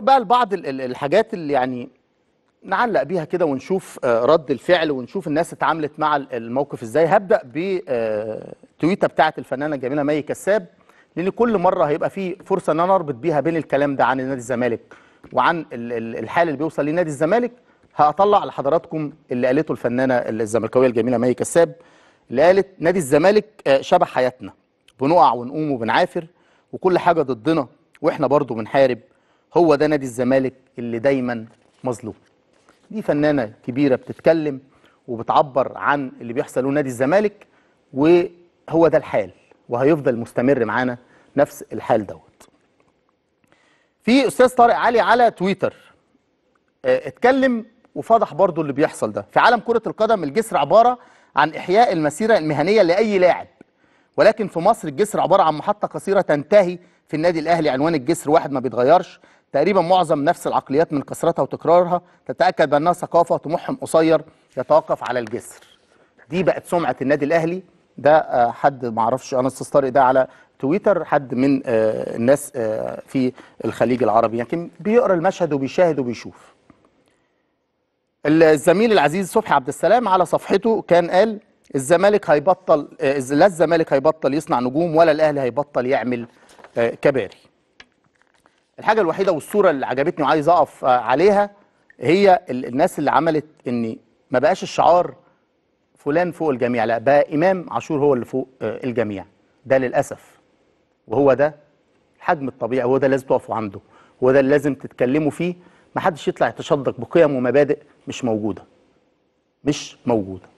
بقى لبعض الحاجات اللي يعني نعلق بيها كده ونشوف آه، رد الفعل ونشوف الناس اتعاملت مع الموقف ازاي هبدا بتويته آه، بتاعه الفنانه الجميله مي كساب لان كل مره هيبقى في فرصه ان انا اربط بيها بين الكلام ده عن نادي الزمالك وعن الحال اللي بيوصل لنادي الزمالك هطلع لحضراتكم اللي قالته الفنانه الزملكاويه الجميله مي كساب اللي قالت نادي الزمالك آه، شبه حياتنا بنقع ونقوم وبنعافر وكل حاجه ضدنا واحنا برضه بنحارب هو ده نادي الزمالك اللي دايما مظلوم دي فنانة كبيرة بتتكلم وبتعبر عن اللي بيحصل له نادي الزمالك وهو ده الحال وهيفضل مستمر معانا نفس الحال دوت في استاذ طارق علي على تويتر آه، اتكلم وفضح برضو اللي بيحصل ده في عالم كرة القدم الجسر عبارة عن إحياء المسيرة المهنية لأي لاعب ولكن في مصر الجسر عبارة عن محطة قصيرة تنتهي في النادي الأهلي عنوان الجسر واحد ما بيتغيرش تقريبا معظم نفس العقليات من كثرتها وتكرارها تتاكد بانها ثقافه طموحهم قصير يتوقف على الجسر دي بقت سمعه النادي الاهلي ده آه، حد ما اعرفش انا استاذ طارق ده على تويتر حد من آه، الناس آه، في الخليج العربي لكن يعني بيقرا المشهد وبيشاهد وبيشوف الزميل العزيز صبحي عبد السلام على صفحته كان قال الزمالك هيبطل لا الزمالك هيبطل يصنع نجوم ولا الاهلي هيبطل يعمل كباري الحاجه الوحيده والصوره اللي عجبتني وعايز اقف آه, عليها هي الناس اللي عملت ان ما بقاش الشعار فلان فوق الجميع لا بقى امام عاشور هو اللي فوق آه, الجميع ده للاسف وهو ده الحجم الطبيعي هو ده لازم تقفوا عنده هو ده اللي لازم تتكلموا فيه ما حدش يطلع يتشدق بقيم ومبادئ مش موجوده مش موجوده